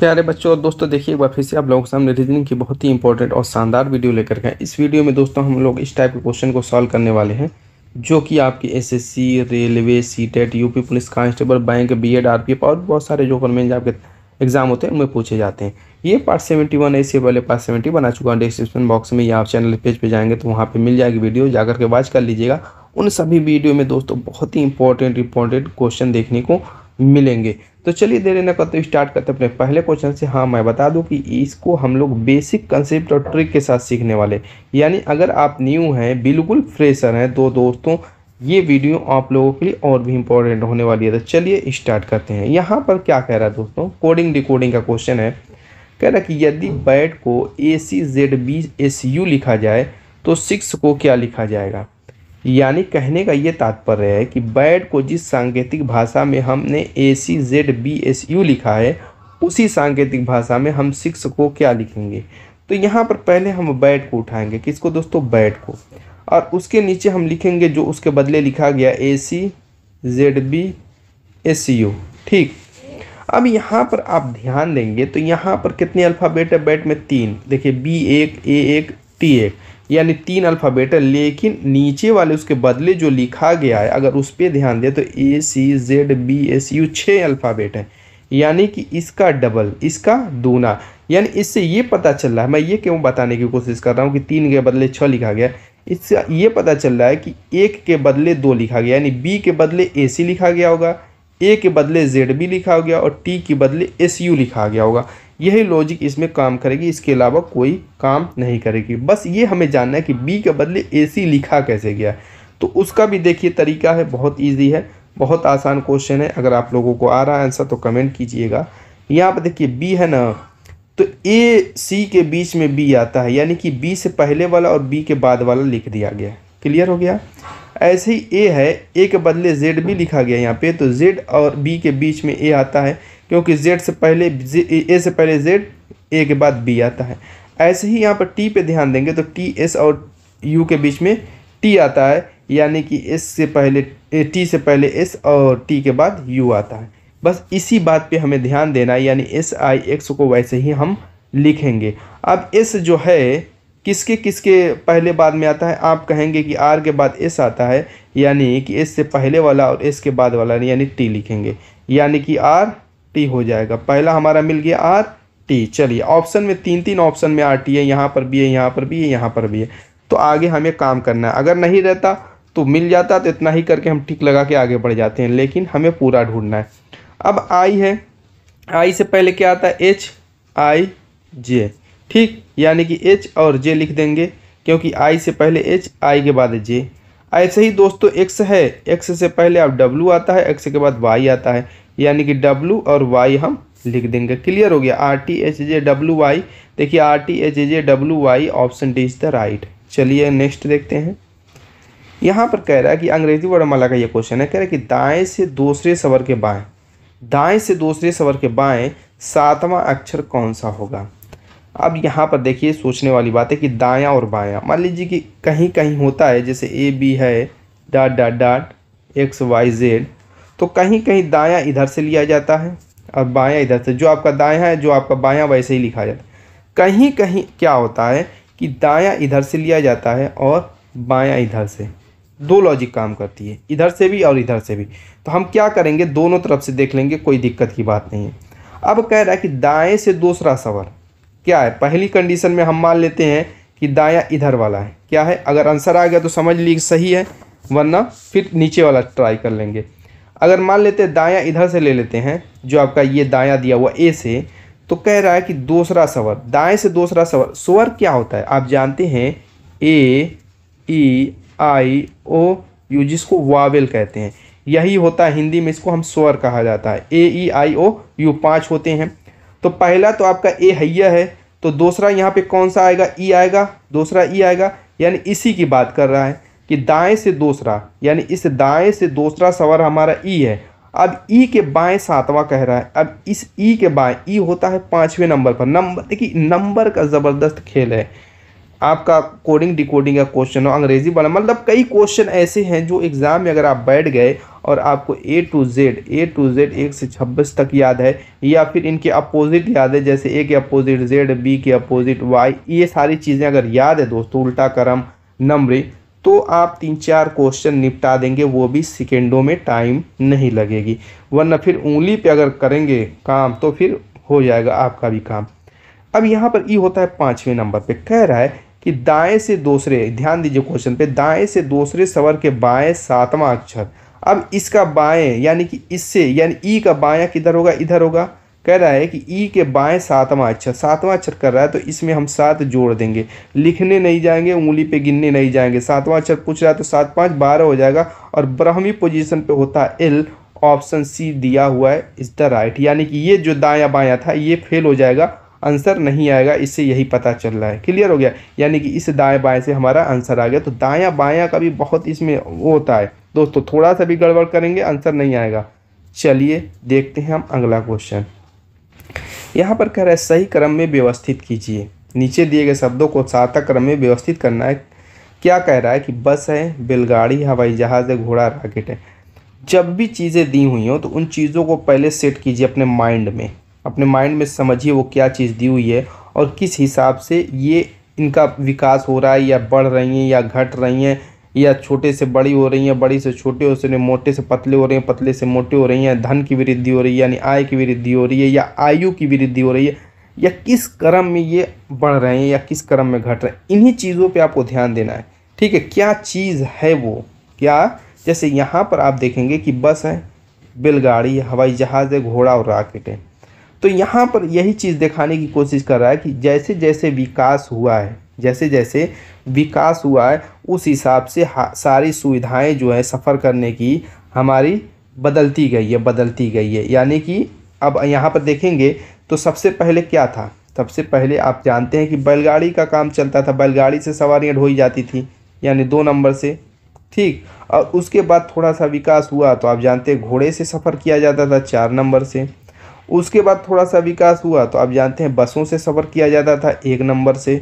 प्यारे बच्चों और दोस्तों देखिए एक बार फिर से आप लोगों के सामने रीजनिंग की बहुत ही इंपॉर्टेंट और शानदार वीडियो लेकर गए इस वीडियो में दोस्तों हम लोग इस टाइप के क्वेश्चन को सॉल्व करने वाले हैं जो कि आपके SSC railway CTET UP police constable bank BEd RPF और बहुत सारे जो गवर्नमेंट आपके एग्जाम होते हैं उनमें पूछे जाते हैं ये पार्ट सेवेंटी वन ऐसे वाले पार्ट सेवेंटी बना चुका है डिस्क्रिप्शन बॉक्स में या आप चैनल पेज पर जाएंगे तो वहाँ पर मिल जाएगी वीडियो जाकर के वॉच कर लीजिएगा उन सभी वीडियो में दोस्तों बहुत ही इंपॉर्टेंट इंपॉर्टेंट क्वेश्चन देखने को मिलेंगे तो चलिए देर न करते स्टार्ट करते अपने पहले क्वेश्चन से हाँ मैं बता दूं कि इसको हम लोग बेसिक कंसेप्ट और ट्रिक के साथ सीखने वाले यानी अगर आप न्यू हैं बिल्कुल फ्रेशर हैं तो दोस्तों ये वीडियो आप लोगों के लिए और भी इम्पोर्टेंट होने वाली है तो चलिए स्टार्ट करते हैं यहाँ पर क्या कह रहा है दोस्तों कोडिंग डिकोडिंग का क्वेश्चन है कह रहा कि यदि बैट को A C Z B S U लिखा जाए तो सिक्स को क्या लिखा जाएगा यानी कहने का ये तात्पर्य है कि बैड को जिस सांकेतिक भाषा में हमने A C Z B S U लिखा है उसी सांकेतिक भाषा में हम सिक्स को क्या लिखेंगे तो यहाँ पर पहले हम बैड को उठाएंगे किसको दोस्तों बैड को और उसके नीचे हम लिखेंगे जो उसके बदले लिखा गया A C Z B S U ठीक अब यहाँ पर आप ध्यान देंगे तो यहाँ पर कितने अल्फ़ाबेट है बैट में तीन देखिए बी एक ए एक टी एक यानी तीन अल्फ़ाबेट है लेकिन नीचे वाले उसके बदले जो लिखा गया है अगर उस पर ध्यान दें तो A C Z B S U छः अल्फ़ाबेट हैं यानी कि इसका डबल इसका दूना यानी इससे ये पता चल रहा है मैं ये क्यों बताने की कोशिश कर रहा हूँ कि तीन के बदले छः लिखा गया इससे ये पता चल रहा है कि एक के बदले दो लिखा गया यानी बी के बदले ए सी लिखा गया होगा ए के बदले जेड बी लिखा गया और टी के बदले एस यू लिखा गया होगा यही लॉजिक इसमें काम करेगी इसके अलावा कोई काम नहीं करेगी बस ये हमें जानना है कि बी के बदले ए सी लिखा कैसे गया तो उसका भी देखिए तरीका है बहुत ईजी है बहुत आसान क्वेश्चन है अगर आप लोगों को आ रहा है आंसर तो कमेंट कीजिएगा यहाँ पर देखिए बी है ना तो ए सी के बीच में बी आता है यानी कि बी से पहले वाला और बी के बाद वाला लिख दिया गया क्लियर हो गया ऐसे ही ए है ए के बदले जेड भी लिखा गया यहाँ पे तो जेड और बी के बीच में ए आता है क्योंकि जेड से पहले ए से पहले जेड ए के बाद बी आता है ऐसे ही यहाँ पर टी पे ध्यान देंगे तो टी एस और यू के बीच में टी आता है यानी कि एस से पहले टी से पहले एस और टी के बाद यू आता है बस इसी बात पे हमें ध्यान देना है यानी एस आई एक्स को वैसे ही हम लिखेंगे अब एस जो है किसके किसके पहले बाद में आता है आप कहेंगे कि आर के बाद एस आता है यानी कि एस से पहले वाला और एस के बाद वाला यानी टी लिखेंगे यानी कि आर टी हो जाएगा पहला हमारा मिल गया आर टी चलिए ऑप्शन में तीन तीन ऑप्शन में आर टी है यहाँ पर भी है यहाँ पर भी है यहाँ पर भी है तो आगे हमें काम करना है अगर नहीं रहता तो मिल जाता तो इतना ही करके हम ठीक लगा के आगे बढ़ जाते हैं लेकिन हमें पूरा ढूंढना है अब आई है आई से पहले क्या आता है एच आई जे ठीक यानी कि एच और जे लिख देंगे क्योंकि आई से पहले एच आई के बाद जे ऐसे ही दोस्तों एक्स है एक्स से पहले अब डब्लू आता है एक्स के बाद वाई आता है यानी कि W और वाई हम लिख देंगे क्लियर हो गया R T H J W Y देखिए R T H J W Y option D is the right चलिए नेक्स्ट देखते हैं यहाँ पर कह रहा है कि अंग्रेजी वर्णमाला का ये क्वेश्चन है कह रहा है कि दाएं से दूसरे सवर के बाएं दाएं से दूसरे सवर के बाएं सातवां अक्षर कौन सा होगा अब यहाँ पर देखिए सोचने वाली बात है कि दाया और बाया मान लीजिए कि कहीं कहीं होता है जैसे ए बी है dot dot dot X Y Z तो कहीं कहीं दायां इधर से लिया जाता है और बायां इधर से जो आपका दायां है जो आपका बायां वैसे ही लिखा जाता है कहीं कहीं क्या होता है कि दायां इधर से लिया जाता है और बायां इधर से दो लॉजिक काम करती है इधर से भी और इधर से भी तो हम क्या करेंगे दोनों तरफ से देख लेंगे कोई दिक्कत की बात नहीं है अब कह रहा है कि दाएँ से दूसरा सवर क्या है पहली कंडीशन में हम मान लेते हैं कि दाया इधर वाला है क्या है अगर आंसर आ गया तो समझ लीजिए सही है वरना फिर नीचे वाला ट्राई कर लेंगे अगर मान लेते हैं इधर से ले लेते हैं जो आपका ये दाया दिया हुआ ए से तो कह रहा है कि दूसरा स्वर दाएं से दूसरा स्वर स्वर क्या होता है आप जानते हैं ए ई आई ओ यू जिसको वावेल कहते हैं यही होता है हिंदी में इसको हम स्वर कहा जाता है ए ई आई ओ यू पाँच होते हैं तो पहला तो आपका ए हैया है तो दूसरा यहाँ पे कौन सा आएगा ई e आएगा दूसरा ई e आएगा यानी इसी की बात कर रहा है कि दाएं से दूसरा यानी इस दाएं से दूसरा सवर हमारा ई है अब ई के बाएं सातवां कह रहा है अब इस ई के बाएं ई होता है पाँचवें नंबर पर नंबर देखिए नंबर का ज़बरदस्त खेल है आपका कोडिंग डिकोडिंग का क्वेश्चन हो अंग्रेजी वाला मतलब कई क्वेश्चन ऐसे हैं जो एग्ज़ाम में अगर आप बैठ गए और आपको A to Z A to Z एक से छब्बीस तक याद है या फिर इनके अपोजिट याद है जैसे ए के अपोजिट जेड बी के अपोजिट वाई ये सारी चीज़ें अगर याद है दोस्तों उल्टा क्रम नंबरी तो आप तीन चार क्वेश्चन निपटा देंगे वो भी सेकेंडों में टाइम नहीं लगेगी वरना फिर उंगली पे अगर करेंगे काम तो फिर हो जाएगा आपका भी काम अब यहाँ पर ई होता है पाँचवें नंबर पे कह रहा है कि दाएं से दूसरे ध्यान दीजिए क्वेश्चन पे दाएं से दूसरे सवर के बाएं सातवां अक्षर अब इसका बाएं यानी कि इससे यानी ई का बाया किधर होगा इधर होगा कह रहा है कि ई के बाएं सातवां अक्षर सातवां अक्षर कर रहा है तो इसमें हम सात जोड़ देंगे लिखने नहीं जाएंगे उंगली पे गिनने नहीं जाएंगे सातवां अक्षर पूछ रहा है तो सात पाँच बारह हो जाएगा और ब्रह्मी पोजीशन पे होता है एल ऑप्शन सी दिया हुआ है इज द राइट यानी कि ये जो दाया बाया था ये फेल हो जाएगा आंसर नहीं आएगा इससे यही पता चल रहा है क्लियर हो गया यानी कि इस दाएँ बाएँ से हमारा आंसर आ गया तो दाया बाया का भी बहुत इसमें वो होता है दोस्तों थोड़ा सा भी गड़बड़ करेंगे आंसर नहीं आएगा चलिए देखते हैं हम अगला क्वेश्चन यहाँ पर कह रहा है सही क्रम में व्यवस्थित कीजिए नीचे दिए गए शब्दों को सार्थक क्रम में व्यवस्थित करना है क्या कह रहा है कि बस है बैलगाड़ी हवाई जहाज़ है घोड़ा रॉकेट है जब भी चीज़ें दी हुई हों तो उन चीज़ों को पहले सेट कीजिए अपने माइंड में अपने माइंड में समझिए वो क्या चीज़ दी हुई है और किस हिसाब से ये इनका विकास हो रहा है या बढ़ रही हैं या घट रही हैं या छोटे से बड़ी हो रही हैं बड़ी से छोटे हो रहे मोटे से पतले हो रहे हैं पतले से मोटे हो रही हैं धन की वृद्धि हो रही है यानी आय की वृद्धि हो रही है या आयु की वृद्धि हो रही है या किस क्रम में ये बढ़ रहे हैं या किस क्रम में घट रहे हैं इन्हीं चीज़ों पे आपको ध्यान देना है ठीक है क्या चीज़ है वो क्या जैसे यहाँ पर आप देखेंगे कि बस है बैलगाड़ी हवाई जहाज़ है घोड़ा और राकेट है तो यहाँ पर यही चीज़ दिखाने की कोशिश कर रहा है कि जैसे जैसे विकास हुआ है जैसे जैसे विकास हुआ है उस हिसाब से सारी सुविधाएं जो है सफ़र करने की हमारी बदलती गई है बदलती गई है यानी कि अब यहाँ पर देखेंगे तो सबसे पहले क्या था सबसे पहले आप जानते हैं कि बैलगाड़ी का काम चलता था बैलगाड़ी से सवारियाँ ढोई जाती थी यानी दो नंबर से ठीक और उसके बाद थोड़ा सा विकास हुआ तो आप जानते हैं घोड़े से सफ़र किया जाता था चार नंबर से उसके बाद थोड़ा सा विकास हुआ तो आप जानते हैं बसों से सफ़र किया जाता था एक नंबर से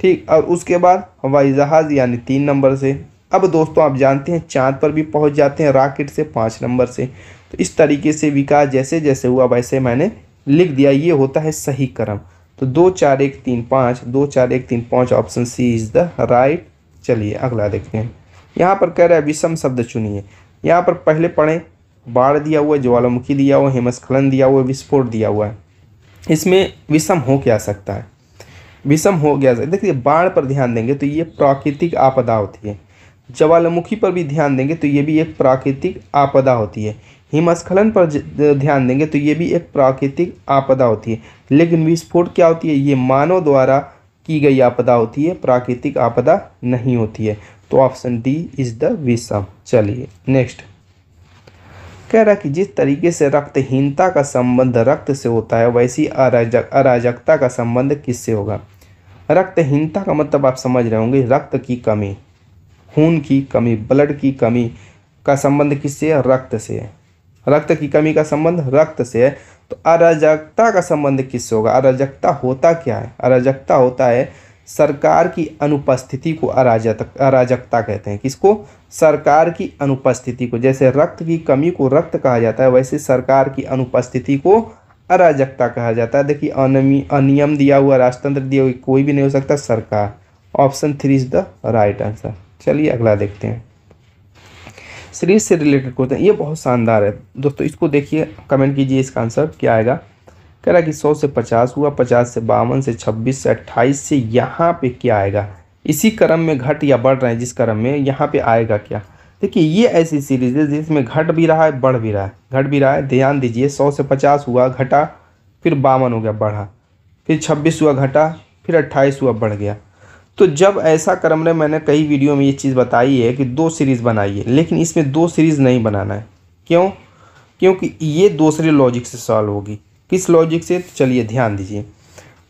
ठीक और उसके बाद हवाई जहाज़ यानी तीन नंबर से अब दोस्तों आप जानते हैं चांद पर भी पहुंच जाते हैं राकेट से पाँच नंबर से तो इस तरीके से विकास जैसे जैसे हुआ वैसे मैंने लिख दिया ये होता है सही क्रम तो दो चार एक तीन पाँच दो चार एक तीन पाँच option C is the right चलिए अगला देखते हैं यहाँ पर कह रहा है विषम शब्द चुनिए यहाँ पर पहले पढ़ें बाढ़ दिया हुआ है ज्वालामुखी दिया हुआ है हिमस्खलन दिया हुआ विस्फोट दिया हुआ है इसमें विषम हो क्या सकता है विषम हो गया देखिए बाढ़ पर ध्यान देंगे तो ये प्राकृतिक आपदा होती है ज्वालामुखी पर भी ध्यान देंगे तो ये भी एक प्राकृतिक आपदा होती है हिमस्खलन पर ध्यान देंगे तो ये भी एक प्राकृतिक आपदा होती है लेकिन विस्फोट क्या होती है ये मानव द्वारा की गई आपदा होती है प्राकृतिक आपदा नहीं होती है तो ऑप्शन डी इज़ द विषम चलिए नेक्स्ट कह रहा कि जिस तरीके से रक्तहीनता का संबंध रक्त से होता है वैसी अराजक अराजकता का संबंध किससे होगा रक्तहीनता का मतलब आप समझ रहे होंगे रक्त की कमी खून की कमी ब्लड की कमी का संबंध किससे है रक्त से है रक्त की कमी का संबंध रक्त से है तो अराजकता का संबंध किससे होगा अराजकता होता क्या है अराजकता होता है सरकार की अनुपस्थिति को अराजक अराजकता कहते हैं किसको सरकार की अनुपस्थिति को जैसे रक्त की कमी को रक्त कहा जाता है वैसे सरकार की अनुपस्थिति को अराजकता कहा जाता है देखिए अनियम अनियम दिया हुआ राजतंत्र दिया हुआ कोई भी नहीं हो सकता सरकार option three is the right answer चलिए अगला देखते हैं शरीर से रिलेटेड क्वेश्चन ये बहुत शानदार है दोस्तों इसको देखिए कमेंट कीजिए इसका आंसर क्या आएगा कह रहा कि सौ से पचास हुआ पचास से बावन से छब्बीस से अट्ठाईस से यहाँ पे क्या आएगा इसी क्रम में घट या बढ़ रहे हैं जिस क्रम में यहाँ पे आएगा क्या देखिए ये ऐसी सीरीज है जिसमें घट भी रहा है बढ़ भी रहा है घट भी रहा है ध्यान दीजिए सौ से पचास हुआ घटा फिर बावन हो गया बढ़ा फिर छब्बीस हुआ घटा फिर अट्ठाईस हुआ बढ़ गया तो जब ऐसा क्रम रहे मैंने कई वीडियो में ये चीज़ बताई है कि दो सीरीज़ बनाइए लेकिन इसमें दो सीरीज़ नहीं बनाना है क्यों क्योंकि ये दूसरे लॉजिक से सॉल्व होगी किस लॉजिक से तो चलिए ध्यान दीजिए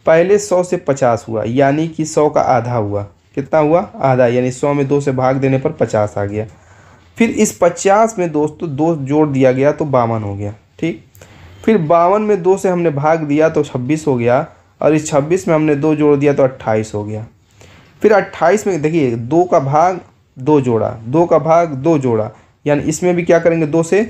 पहले सौ से पचास हुआ यानी कि सौ का आधा हुआ कितना हुआ आधा यानी सौ में दो से भाग देने पर पचास आ गया फिर इस पचास में दोस्तों दो जोड़ दिया गया तो बावन हो गया ठीक फिर बावन में दो से हमने भाग दिया तो छब्बीस हो गया और इस छब्बीस में हमने दो जोड़ दिया तो अट्ठाईस हो गया फिर अट्ठाईस में देखिए दो का भाग दो जोड़ा दो का भाग दो जोड़ा यानी इसमें भी क्या करेंगे दो से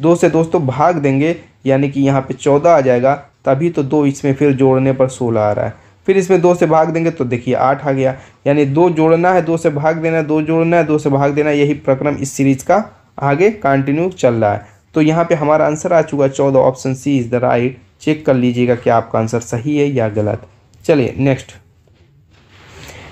दो से दोस्तों भाग देंगे यानी कि यहाँ पे चौदह आ जाएगा तभी तो दो इसमें फिर जोड़ने पर सोलह आ रहा है फिर इसमें दो से भाग देंगे तो देखिए आठ आ गया यानी दो जोड़ना है दो से भाग देना है दो जोड़ना है दो से भाग देना यही प्रक्रम इस सीरीज का आगे कंटिन्यू चल रहा है तो यहाँ पे हमारा आंसर आ चुका है चौदह option C is the right check कर लीजिएगा कि आपका आंसर सही है या गलत चलिए नेक्स्ट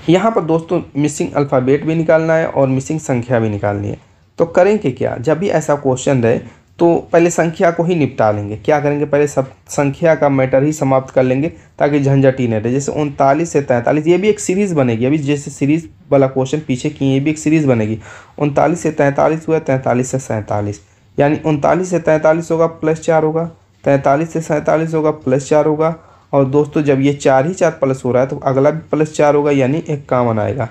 यहाँ पर दोस्तों मिसिंग अल्फ़ाबेट भी निकालना है और मिसिंग संख्या भी निकालनी है तो करेंगे क्या जब भी ऐसा क्वेश्चन रहे तो पहले संख्या को ही निपटा लेंगे क्या करेंगे पहले सब संख्या का मैटर ही समाप्त कर लेंगे ताकि झंझट ही न रहे जैसे उनतालीस से तैंतालीस ये भी एक सीरीज़ बनेगी अभी जैसे सीरीज़ वाला क्वेश्चन पीछे किए ये भी एक सीरीज़ बनेगी उनतालीस से तैंतालीस हुआ तैंतालीस से सैंतालीस यानी उनतालीस से तैंतालीस होगा प्लस चार होगा तैंतालीस से सैंतालीस होगा प्लस चार होगा और दोस्तों जब ये चार ही चार प्लस हो रहा है तो अगला भी प्लस चार होगा यानी एक कामन आएगा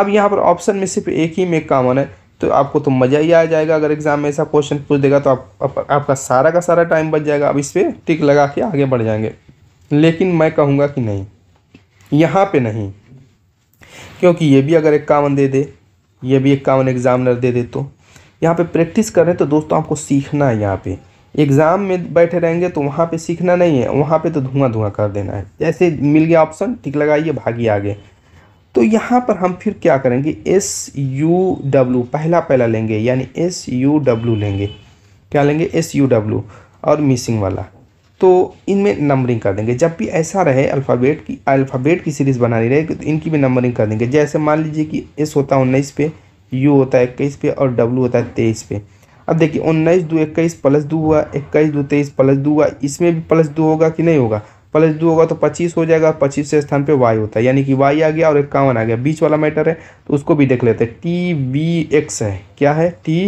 अब यहाँ पर ऑप्शन में सिर्फ एक ही में कामन है तो आपको तो मज़ा ही आ जाएगा अगर एग्ज़ाम में ऐसा क्वेश्चन पूछ देगा तो आप, आप आपका सारा का सारा टाइम बच जाएगा आप इस पर टिक लगा के आगे बढ़ जाएंगे लेकिन मैं कहूँगा कि नहीं यहाँ पे नहीं क्योंकि ये भी अगर इक्यावन दे दे ये भी इक्यावन एग्ज़ामिनर दे दे तो यहाँ पे प्रैक्टिस कर रहे हैं तो दोस्तों आपको सीखना है यहाँ पे एग्ज़ाम में बैठे रहेंगे तो वहाँ पे सीखना नहीं है वहाँ पे तो धुआं धुआं कर देना है जैसे मिल गया ऑप्शन टिक लगाइए भागी आगे तो यहाँ पर हम फिर क्या करेंगे एस यू डब्लू पहला पहला लेंगे यानी एस यू डब्लू लेंगे क्या लेंगे एस यू डब्लू और मिसिंग वाला तो इनमें नंबरिंग कर देंगे जब भी ऐसा रहे अल्फ़ाबेट की अल्फ़ाबेट की सीरीज़ बनानी रहे तो इनकी भी नंबरिंग कर देंगे जैसे मान लीजिए कि एस होता है उन्नीस पे यू होता है इक्कीस पे और डब्लू होता है तेईस पे अब देखिए उन्नीस दो इक्कीस प्लस दो हुआ इक्कीस दो तेईस प्लस दो हुआ इसमें भी प्लस दो होगा कि नहीं होगा प्लस दो होगा तो पच्चीस हो जाएगा पच्चीस से स्थान पे वाई होता है यानी कि वाई आ गया और इक्यावन आ गया बीच वाला मैटर है तो उसको भी देख लेते हैं टी वी एक्स है क्या है टी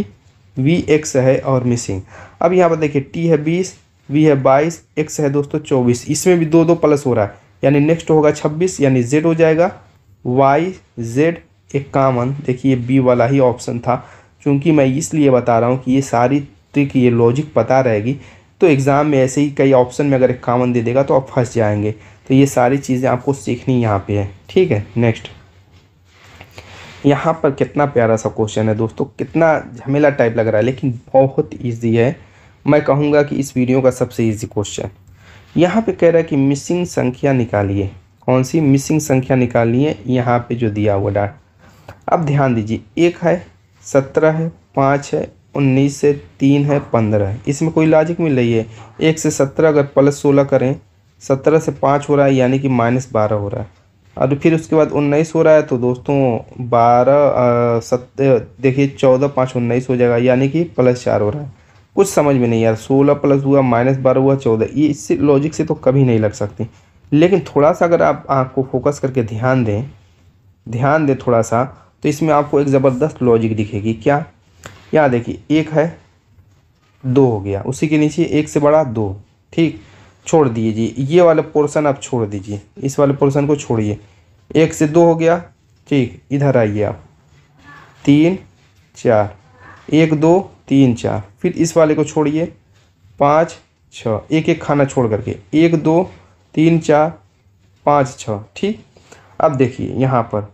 वी एक्स है और मिसिंग अब यहाँ पर देखिए टी है बीस वी है बाईस एक्स है दोस्तों चौबीस इसमें भी दो दो प्लस हो रहा है यानी नेक्स्ट होगा छब्बीस यानी जेड हो जाएगा वाई जेड इक्यावन देखिए बी वाला ही ऑप्शन था चूँकि मैं इसलिए बता रहा हूँ कि ये सारी ट्रिक ये लॉजिक पता रहेगी तो एग्ज़ाम में ऐसे ही कई ऑप्शन में अगर एक कामन दे देगा तो आप फंस जाएंगे तो ये सारी चीज़ें आपको सीखनी यहाँ पे है ठीक है नेक्स्ट यहाँ पर कितना प्यारा सा क्वेश्चन है दोस्तों कितना झमेला टाइप लग रहा है लेकिन बहुत ईजी है मैं कहूँगा कि इस वीडियो का सबसे ईजी क्वेश्चन यहाँ पर कह रहा है कि मिसिंग संख्या निकालिए कौन सी मिसिंग संख्या निकालिए यहाँ पे जो दिया हुआ डाट अब ध्यान दीजिए एक है सत्रह है पाँच है उन्नीस से तीन है पंद्रह इसमें कोई लॉजिक मिल रही है एक से सत्रह अगर प्लस सोलह करें सत्रह से पाँच हो रहा है यानी कि माइनस बारह हो रहा है और फिर उसके बाद उन्नीस हो रहा है तो दोस्तों बारह सत देखिए चौदह पाँच उन्नीस हो जाएगा यानी कि प्लस चार हो रहा है कुछ समझ में नहीं यार सोलह प्लस हुआ माइनस बारह हुआ चौदह ये इससे लॉजिक से तो कभी नहीं लग सकती लेकिन थोड़ा सा अगर आप आँख को फोकस करके ध्यान दें ध्यान दें थोड़ा सा तो इसमें आपको एक ज़बरदस्त लॉजिक दिखेगी क्या यहाँ देखिए एक है दो हो गया उसी के नीचे एक से बड़ा दो ठीक छोड़ दीजिए ये वाला पोर्शन आप छोड़ दीजिए इस वाले पोर्शन को छोड़िए एक से दो हो गया ठीक इधर आइए आप तीन चार एक दो तीन चार फिर इस वाले को छोड़िए पाँच छः एक एक खाना छोड़ करके एक दो तीन चार पाँच छः ठीक अब देखिए यहाँ पर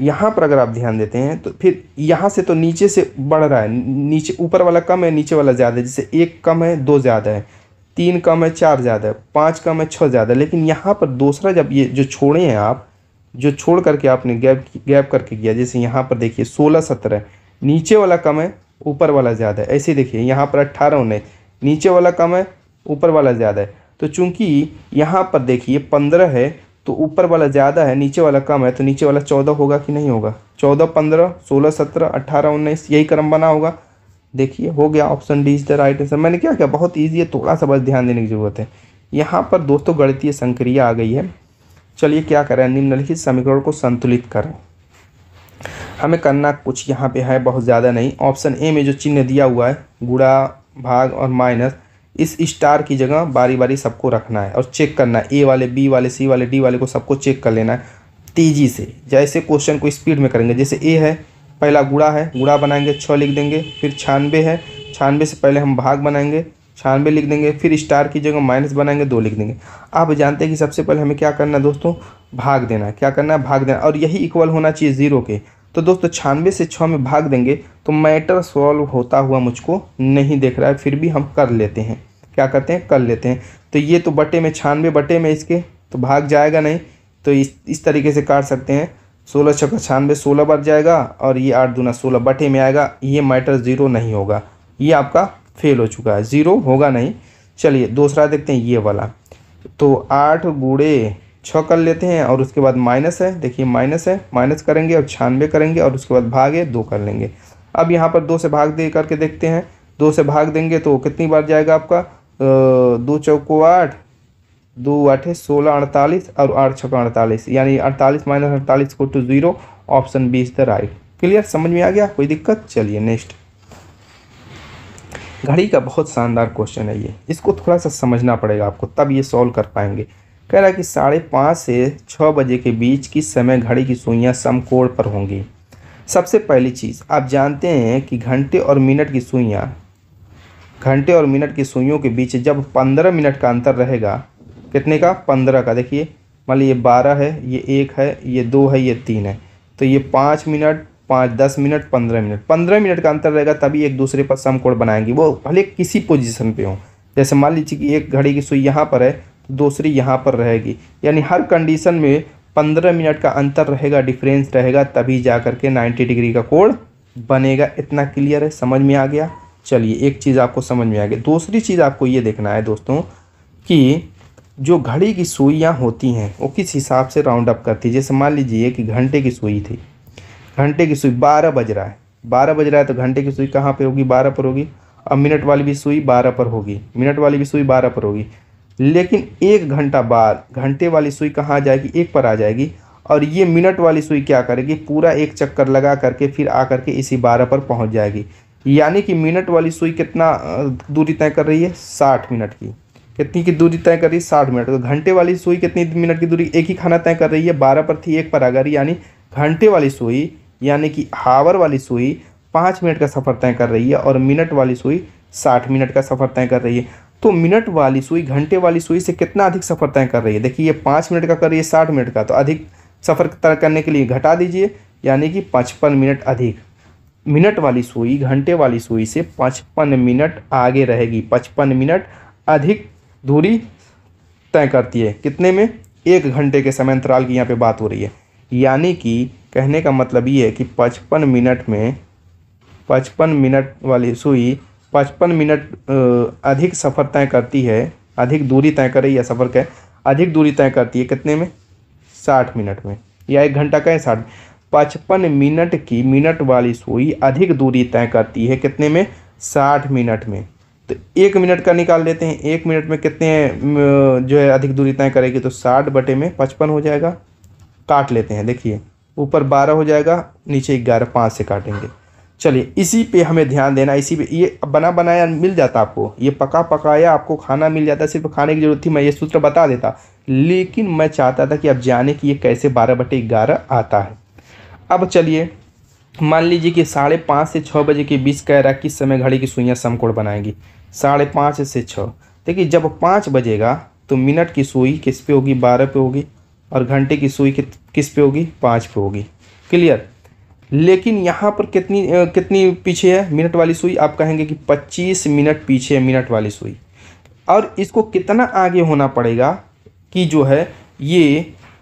यहाँ पर अगर आप ध्यान देते हैं तो फिर यहाँ से तो नीचे से बढ़ रहा है नीचे ऊपर वाला कम है नीचे वाला ज़्यादा है जैसे एक कम है दो ज़्यादा है तीन कम है चार ज़्यादा है पाँच कम है छः ज़्यादा है लेकिन यहाँ पर दूसरा जब ये जो छोड़े हैं आप जो छोड़ करके आपने गैप गैप करके किया जैसे यहाँ पर देखिए सोलह सत्रह नीचे वाला कम है ऊपर वाला ज़्यादा है ऐसे देखिए यहाँ पर अट्ठारह उन्नीस नीचे वाला कम है ऊपर वाला ज़्यादा है तो चूंकि यहाँ पर देखिए पंद्रह है तो ऊपर वाला ज़्यादा है नीचे वाला कम है तो नीचे वाला चौदह होगा कि नहीं होगा चौदह पंद्रह सोलह सत्रह अट्ठारह उन्नीस यही क्रम बना होगा देखिए हो गया option D is the right answer मैंने क्या क्या बहुत ईजी है थोड़ा सा बस ध्यान देने की ज़रूरत है यहाँ पर दोस्तों गणितीय संक्रिया आ गई है चलिए क्या करें निम्नलिखित समीकरण को संतुलित करें हमें करना कुछ यहाँ पे है बहुत ज़्यादा नहीं ऑप्शन ए में जो चिन्ह दिया हुआ है गुड़ा भाग और माइनस इस स्टार की जगह बारी बारी सबको रखना है और चेक करना है ए वाले बी वाले सी वाले डी वाले को सबको चेक कर लेना है तेज़ी से जैसे क्वेश्चन को स्पीड में करेंगे जैसे ए है पहला गुड़ा है गुड़ा बनाएंगे छः लिख देंगे फिर छानबे है छानबे से पहले हम भाग बनाएंगे छानबे लिख देंगे फिर स्टार की जगह माइनस बनाएंगे दो लिख देंगे आप जानते हैं कि सबसे पहले हमें क्या करना है दोस्तों भाग देना है क्या करना है भाग देना और यही इक्वल होना चाहिए ज़ीरो के तो दोस्तों छानवे से छः में भाग देंगे तो मैटर सॉल्व होता हुआ मुझको नहीं देख रहा है फिर भी हम कर लेते हैं क्या करते हैं कर लेते हैं तो ये तो बटे में छानवे बटे में इसके तो भाग जाएगा नहीं तो इस इस तरीके से काट सकते हैं सोलह छः छानवे सोलह बट जाएगा और ये आठ दूना सोलह बटे में आएगा ये मैटर ज़ीरो नहीं होगा ये आपका फेल हो चुका है ज़ीरो होगा नहीं चलिए दूसरा देखते हैं ये वाला तो आठ बूढ़े छः कर लेते हैं और उसके बाद माइनस है देखिए माइनस है माइनस करेंगे और छानबे करेंगे और उसके बाद भागे दो कर लेंगे अब यहाँ पर दो से भाग दे करके देखते हैं दो से भाग देंगे तो कितनी बार जाएगा आपका दो चौको आठ दो है सोलह अड़तालीस और आठ छः अड़तालीस यानी अड़तालीस माइनस अड़तालीस को टू तो zero option B is the right clear समझ में आ गया कोई दिक्कत चलिए नेक्स्ट घड़ी का बहुत शानदार क्वेश्चन है ये इसको थोड़ा सा समझना पड़ेगा आपको तब ये सॉल्व कर पाएंगे कह रहा है कि साढ़े पाँच से छः बजे के बीच की समय घड़ी की सुइयाँ समकोण पर होंगी सबसे पहली चीज़ आप जानते हैं कि घंटे और मिनट की सुइयाँ घंटे और मिनट की सुइयों के बीच जब पंद्रह मिनट का अंतर रहेगा कितने का पंद्रह का देखिए मान ली ये बारह है ये एक है ये दो है ये तीन है तो ये पाँच मिनट पाँच दस मिनट पंद्रह मिनट पंद्रह मिनट का अंतर रहेगा तभी एक दूसरे पर समकोण बनाएंगे वो भले किसी पोजीशन पे हो जैसे मान लीजिए कि एक घड़ी की सुई यहाँ पर है दूसरी यहाँ पर रहेगी यानी हर कंडीशन में पंद्रह मिनट का अंतर रहेगा डिफरेंस रहेगा तभी जा कर के नाइन्टी डिग्री का कोण बनेगा इतना क्लियर है समझ में आ गया चलिए एक चीज़ आपको समझ में आ गया दूसरी चीज़ आपको ये देखना है दोस्तों कि जो घड़ी की सुइयाँ होती हैं वो किस हिसाब से राउंड अप करती है जैसे मान लीजिए कि घंटे की सुई थी घंटे की सुई बारह बज रहा है बारह बज रहा है तो घंटे की सुई कहाँ पर होगी बारह पर होगी अब मिनट वाली भी सुई बारह पर होगी मिनट वाली भी सुई बारह पर होगी लेकिन एक घंटा बाद घंटे वाली सुई कहाँ आ जाएगी एक पर आ जाएगी और ये मिनट वाली सुई क्या करेगी पूरा एक चक्कर लगा करके फिर आ करके इसी बारह पर पहुँच जाएगी यानी कि मिनट वाली सुई कितना दूरी तय कर रही है साठ मिनट की कितनी की दूरी तय कर रही है साठ मिनट तो घंटे वाली सुई कितनी मिनट की दूरी एक ही खाना तय कर रही है बारह पर थी एक पर आ गई यानी घंटे वाली सुई यानी कि हावर वाली सुई पाँच मिनट का सफ़र तय कर रही है और मिनट वाली सुई साठ मिनट का सफ़र तय कर रही है तो मिनट वाली सुई घंटे वाली सुई से कितना अधिक सफ़र तय कर रही है देखिए ये पाँच मिनट का कर रही है साठ मिनट का तो अधिक सफ़र तय करने के लिए घटा दीजिए यानी कि पचपन मिनट अधिक मिनट वाली सुई घंटे वाली सुई से पचपन मिनट आगे रहेगी पचपन मिनट अधिक दूरी तय करती है कितने में एक घंटे के समय अंतराल की यहाँ पे बात हो रही है यानी कि कहने का मतलब ये है कि पचपन मिनट में पचपन मिनट वाली सुई पचपन मिनट अधिक सफ़र तय करती है अधिक दूरी तय करे या सफ़र कहें अधिक दूरी तय करती है कितने में साठ मिनट में या एक घंटा कहें साठ पचपन मिनट की मिनट वाली सुई अधिक दूरी तय करती है कितने में साठ मिनट में तो एक मिनट का निकाल लेते हैं एक मिनट में कितने जो है अधिक दूरी तय करेगी तो साठ बटे में पचपन हो जाएगा काट लेते हैं देखिए ऊपर बारह हो जाएगा नीचे ग्यारह पाँच से काटेंगे चलिए इसी पे हमें ध्यान देना इसी पे ये बना बनाया मिल जाता आपको ये पका पकाया आपको खाना मिल जाता सिर्फ खाने की ज़रूरत थी मैं ये सूत्र बता देता लेकिन मैं चाहता था कि आप जाने कि ये कैसे बारह बटे ग्यारह आता है अब चलिए मान लीजिए कि साढ़े पाँच से छः बजे के बीच कह रहा किस समय घड़ी की सुइयाँ समकोण बनाएंगी साढ़े पाँच से छः देखिए जब पाँच बजेगा तो मिनट की सुई किस पे होगी बारह पे होगी और घंटे की सुई किस पे होगी पाँच पे होगी क्लियर लेकिन यहाँ पर कितनी कितनी पीछे है मिनट वाली सुई आप कहेंगे कि 25 मिनट पीछे है मिनट वाली सुई और इसको कितना आगे होना पड़ेगा कि जो है ये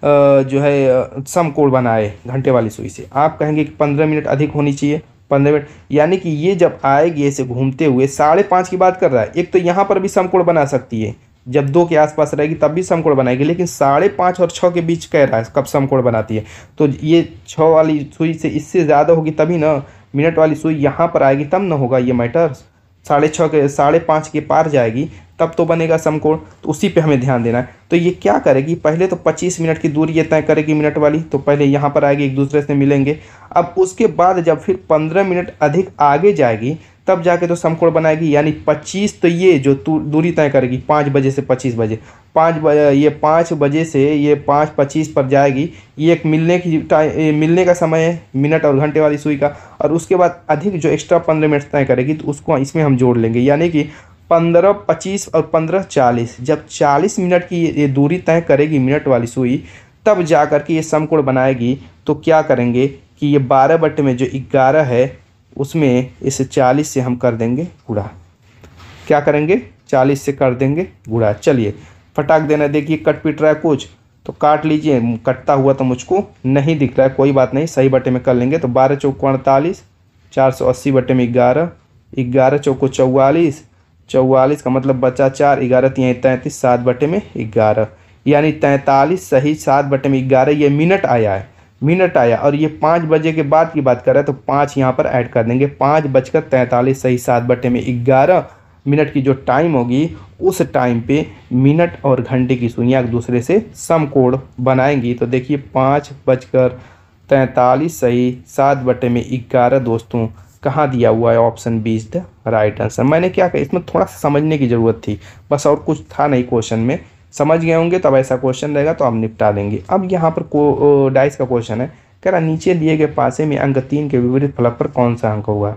जो है समकोण बनाए घंटे वाली सुई से आप कहेंगे कि पंद्रह मिनट अधिक होनी चाहिए पंद्रह मिनट यानी कि ये जब आएगी ऐसे घूमते हुए साढ़े पाँच की बात कर रहा है एक तो यहाँ पर भी समकोण बना सकती है जब दो के आसपास रहेगी तब भी समकोण बनाएगी लेकिन साढ़े पाँच और छः के बीच कह रहा है कब समकोण बनाती है तो ये छः वाली सुई से इससे ज़्यादा होगी तभी ना मिनट वाली सुई यहाँ पर आएगी तब ना होगा ये मैटर साढ़े छः के साढ़े पाँच के पार जाएगी तब तो बनेगा समकोण तो उसी पे हमें ध्यान देना है तो ये क्या करेगी पहले तो पच्चीस मिनट की दूरी ये तय करेगी मिनट वाली तो पहले यहाँ पर आएगी एक दूसरे से मिलेंगे अब उसके बाद जब फिर पंद्रह मिनट अधिक आगे जाएगी तब जाके तो समकोण बनाएगी यानी पच्चीस तो ये जो दूरी तय करेगी पाँच बजे से पच्चीस बजे पाँच बजे ये पाँच बजे से ये पाँच पच्चीस पर जाएगी ये एक मिलने की टाइम मिलने का समय है मिनट और घंटे वाली सुई का और उसके बाद अधिक जो एक्स्ट्रा पंद्रह मिनट तय करेगी तो उसको इसमें हम जोड़ लेंगे यानी कि पंद्रह पच्चीस और पंद्रह चालीस जब चालीस मिनट की ये दूरी तय करेगी मिनट वाली सुई तब जा कर के ये समकोण बनाएगी तो क्या करेंगे कि ये बारह बट्टे में जो ग्यारह है उसमें इसे चालीस से हम कर देंगे गुड़ा क्या करेंगे चालीस से कर देंगे गुड़ा चलिए फटाक देना देखिए कट पिट रहा है कुछ तो काट लीजिए कटता हुआ तो मुझको नहीं दिख रहा है कोई बात नहीं सही बटे में कर लेंगे तो बारह चौको अड़तालीस चार सौ अस्सी बटे में ग्यारह ग्यारह चौको चौवालीस चौवालीस का मतलब बचा चार ग्यारह तीन तैंतीस सात बटे में ग्यारह यानी तैंतालीस सही सात बटे में ग्यारह ये मिनट आया है मिनट आया और ये पाँच बजे के बाद की बात कर रहा है तो पाँच यहाँ पर ऐड कर देंगे पाँच बजकर तैंतालीस सही सात बटे में ग्यारह मिनट की जो टाइम होगी उस टाइम पे मिनट और घंटे की सुइयाँ एक दूसरे से सम कोड बनाएंगी तो देखिए पाँच बजकर तैंतालीस सही सात बटे में ग्यारह दोस्तों कहाँ दिया हुआ है option B is the right answer मैंने क्या कहा इसमें थोड़ा समझने की ज़रूरत थी बस और कुछ था नहीं क्वेश्चन में समझ गए होंगे तब ऐसा क्वेश्चन रहेगा तो हम निपटा देंगे अब यहाँ पर को डाइस का क्वेश्चन है कह रहा नीचे दिए गए पासे में अंक तीन के विपरीत फलक पर कौन सा अंक होगा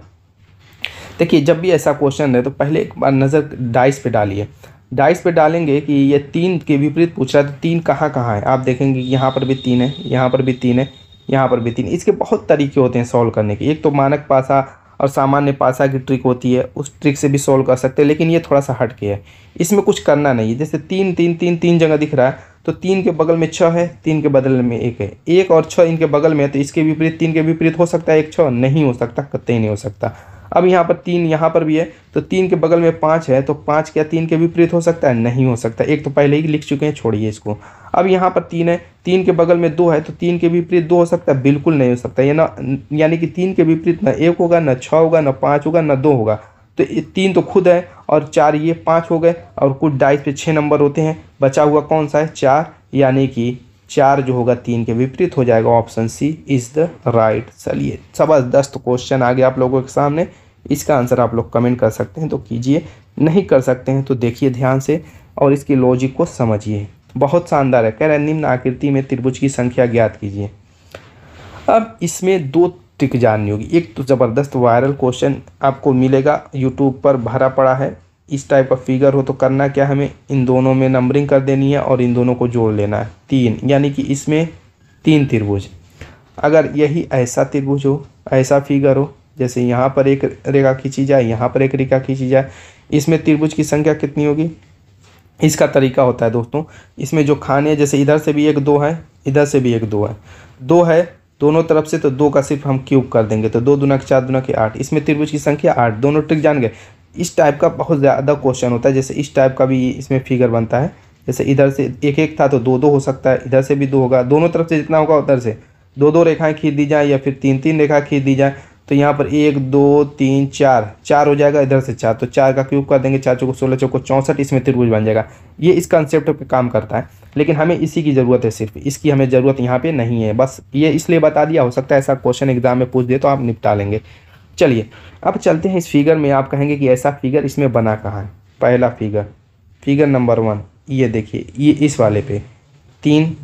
देखिए जब भी ऐसा क्वेश्चन है तो पहले एक बार नज़र डाइस पे डालिए डाइस पे डालेंगे कि ये तीन के विपरीत पूछ रहा है तो तीन कहाँ कहाँ है आप देखेंगे यहाँ पर भी तीन है यहाँ पर भी तीन है यहाँ पर भी तीन इसके बहुत तरीके होते हैं सॉल्व करने के एक तो मानक पासा और सामान्य पासा की ट्रिक होती है उस ट्रिक से भी सॉल्व कर सकते हैं लेकिन ये थोड़ा सा हट के है इसमें कुछ करना नहीं है जैसे तीन तीन तीन तीन जगह दिख रहा है तो तीन के बगल में छः है तीन के बदल में एक है एक और छः इनके बगल में है तो इसके विपरीत तीन के विपरीत हो सकता है एक छः नहीं हो सकता कत्ते नहीं हो सकता अब यहाँ पर तीन यहाँ पर भी है तो तीन के बगल में पाँच है तो पाँच क्या तीन के विपरीत हो सकता है नहीं हो सकता एक तो पहले ही लिख चुके हैं छोड़िए इसको अब यहाँ पर तीन है तीन के बगल में दो है तो तीन के विपरीत दो हो सकता है बिल्कुल नहीं हो सकता ये ना यानी कि तीन के विपरीत ना एक होगा ना छः होगा ना पाँच होगा ना दो होगा तो तीन तो खुद है और चार ये पाँच हो गए और कुछ डाइस पे छः नंबर होते हैं बचा हुआ कौन सा है चार यानी कि चार जो होगा तीन के विपरीत हो जाएगा option C is the right चलिए जबरदस्त क्वेश्चन आ गया आप लोगों के सामने इसका आंसर आप लोग कमेंट कर सकते हैं तो कीजिए नहीं कर सकते हैं तो देखिए ध्यान से और इसकी लॉजिक को समझिए बहुत शानदार है कह रहे निम्न आकृति में त्रिभुज की संख्या ज्ञात कीजिए अब इसमें दो ट्रिक जाननी होगी एक तो ज़बरदस्त वायरल क्वेश्चन आपको मिलेगा यूट्यूब पर भरा पड़ा है इस टाइप का फिगर हो तो करना क्या हमें इन दोनों में नंबरिंग कर देनी है और इन दोनों को जोड़ लेना है तीन यानी कि इसमें तीन त्रिभुज अगर यही ऐसा त्रिभुज हो ऐसा फिगर हो जैसे यहाँ पर एक रेखा खींची जाए यहाँ पर एक रेखा खींची जाए इसमें त्रिभुज की संख्या कितनी होगी इसका तरीका होता है दोस्तों इसमें जो खाने जैसे इधर से भी एक दो है इधर से भी एक दो है दो है दोनों तरफ से तो दो का सिर्फ हम क्यूब कर देंगे तो दो दुना के चार दुना के आठ इसमें त्रिभुज की संख्या आठ दोनों ट्रिक जान गए इस टाइप का बहुत ज़्यादा क्वेश्चन होता है जैसे इस टाइप का भी इसमें फिगर बनता है जैसे इधर से एक एक था तो दो दो हो सकता है इधर से भी दो होगा दोनों तरफ से जितना होगा उधर से दो दो रेखाएं खींच दी जाएँ या फिर तीन तीन रेखा खींच दी जाएँ तो यहाँ पर एक दो तीन चार चार हो जाएगा इधर से चार तो चार का क्यूब कर देंगे चार चौको सोलह चौको चौंसठ इसमें त्रिभुज बन जाएगा ये इस कंसेप्ट पर काम करता है लेकिन हमें इसी की ज़रूरत है सिर्फ इसकी हमें ज़रूरत यहाँ पे नहीं है बस ये इसलिए बता दिया हो सकता है ऐसा क्वेश्चन एग्जाम में पूछ दे तो आप निपटा लेंगे चलिए अब चलते हैं इस फिगर में आप कहेंगे कि ऐसा फिगर इसमें बना कहाँ है पहला फिगर फिगर नंबर वन ये देखिए ये इस वाले पे तीन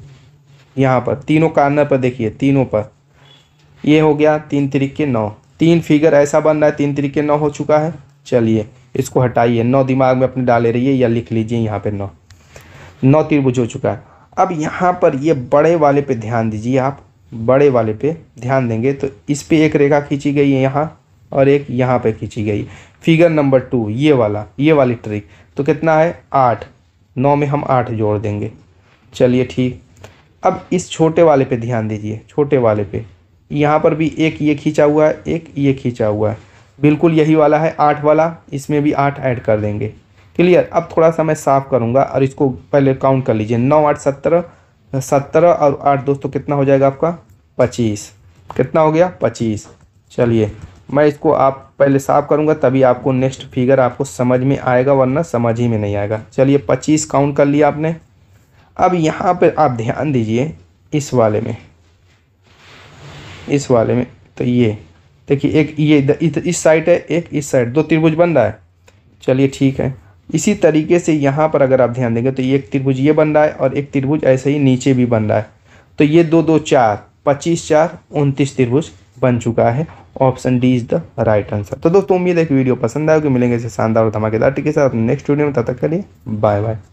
यहाँ पर तीनों कार्नर पर देखिए तीनों पर ये हो गया तीन तरीके नौ तीन फिगर ऐसा बन रहा है तीन तरीके नौ हो चुका है चलिए इसको हटाइए नौ दिमाग में अपने डाले रहिए या लिख लीजिए यहाँ पर नौ नौ त्रिभुज हो चुका है अब यहाँ पर ये बड़े वाले पे ध्यान दीजिए आप बड़े वाले पे ध्यान देंगे तो इस पे एक रेखा खींची गई है यहाँ और एक यहाँ पे खींची गई फिगर नंबर टू ये वाला ये वाली ट्रिक तो कितना है आठ नौ में हम आठ जोड़ देंगे चलिए ठीक अब इस छोटे वाले पे ध्यान दीजिए छोटे वाले पे यहाँ पर भी एक ये खींचा हुआ है एक ये खींचा हुआ है बिल्कुल यही वाला है आठ वाला इसमें भी आठ ऐड कर देंगे क्लियर अब थोड़ा सा मैं साफ करूँगा और इसको पहले काउंट कर लीजिए नौ आठ सत्रह सत्रह और आठ दोस्तों कितना हो जाएगा आपका पच्चीस कितना हो गया पच्चीस चलिए मैं इसको आप पहले साफ करूँगा तभी आपको नेक्स्ट फिगर आपको समझ में आएगा वरना समझ ही में नहीं आएगा चलिए पच्चीस काउंट कर लिया आपने अब यहाँ पर आप ध्यान दीजिए इस वाले में इस वाले में तो ये देखिए एक ये इस साइड है एक इस साइड दो त्रिभुज बन रहा है चलिए ठीक है इसी तरीके से यहाँ पर अगर आप ध्यान देंगे तो एक त्रिभुज ये बन रहा है और एक त्रिभुज ऐसे ही नीचे भी बन रहा है तो ये दो दो चार पच्चीस चार उनतीस त्रिभुज बन चुका है option D is the right answer तो दोस्तों उम्मीद है कि वीडियो पसंद आएगी मिलेंगे इसे शानदार और धमाकेदार टिके साथ नेक्स्ट वीडियो में तब तक के लिए बाय बाय